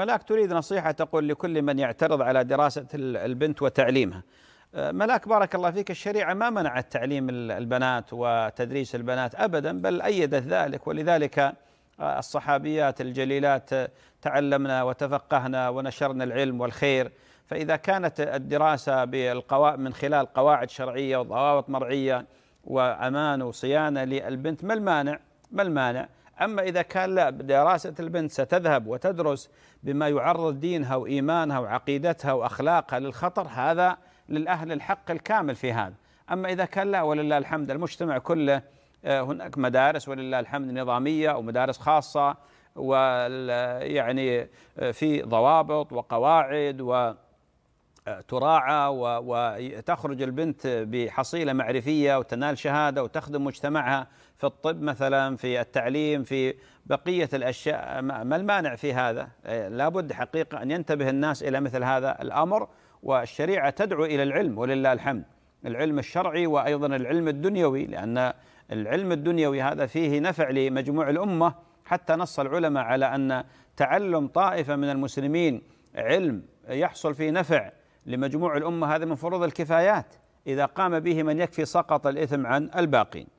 ملاك تريد نصيحة تقول لكل من يعترض على دراسة البنت وتعليمها أه، ملاك بارك الله فيك الشريعة ما منعت تعليم البنات وتدريس البنات أبدا بل أيدت ذلك ولذلك أه، الصحابيات الجليلات أه، تعلمنا وتفقهنا ونشرنا العلم والخير فإذا كانت الدراسة بالقوا... من خلال قواعد شرعية وضوابط مرعية وأمان وصيانة للبنت ما المانع؟ ما المانع؟ أما إذا كان لا دراسة البنت ستذهب وتدرس بما يعرض دينها وإيمانها وعقيدتها وأخلاقها للخطر هذا للأهل الحق الكامل في هذا أما إذا كان لا ولله الحمد المجتمع كله آه، هناك مدارس ولله الحمد نظامية ومدارس خاصة ويعني آه، في ضوابط وقواعد و تراعى وتخرج البنت بحصيلة معرفية وتنال شهادة وتخدم مجتمعها في الطب مثلا في التعليم في بقية الأشياء ما المانع في هذا لابد حقيقة أن ينتبه الناس إلى مثل هذا الأمر والشريعة تدعو إلى العلم ولله الحمد العلم الشرعي وأيضا العلم الدنيوي لأن العلم الدنيوي هذا فيه نفع لمجموع الأمة حتى نص العلماء على أن تعلم طائفة من المسلمين علم يحصل فيه نفع لمجموع الأمة هذا من فروض الكفايات إذا قام به من يكفي سقط الإثم عن الباقين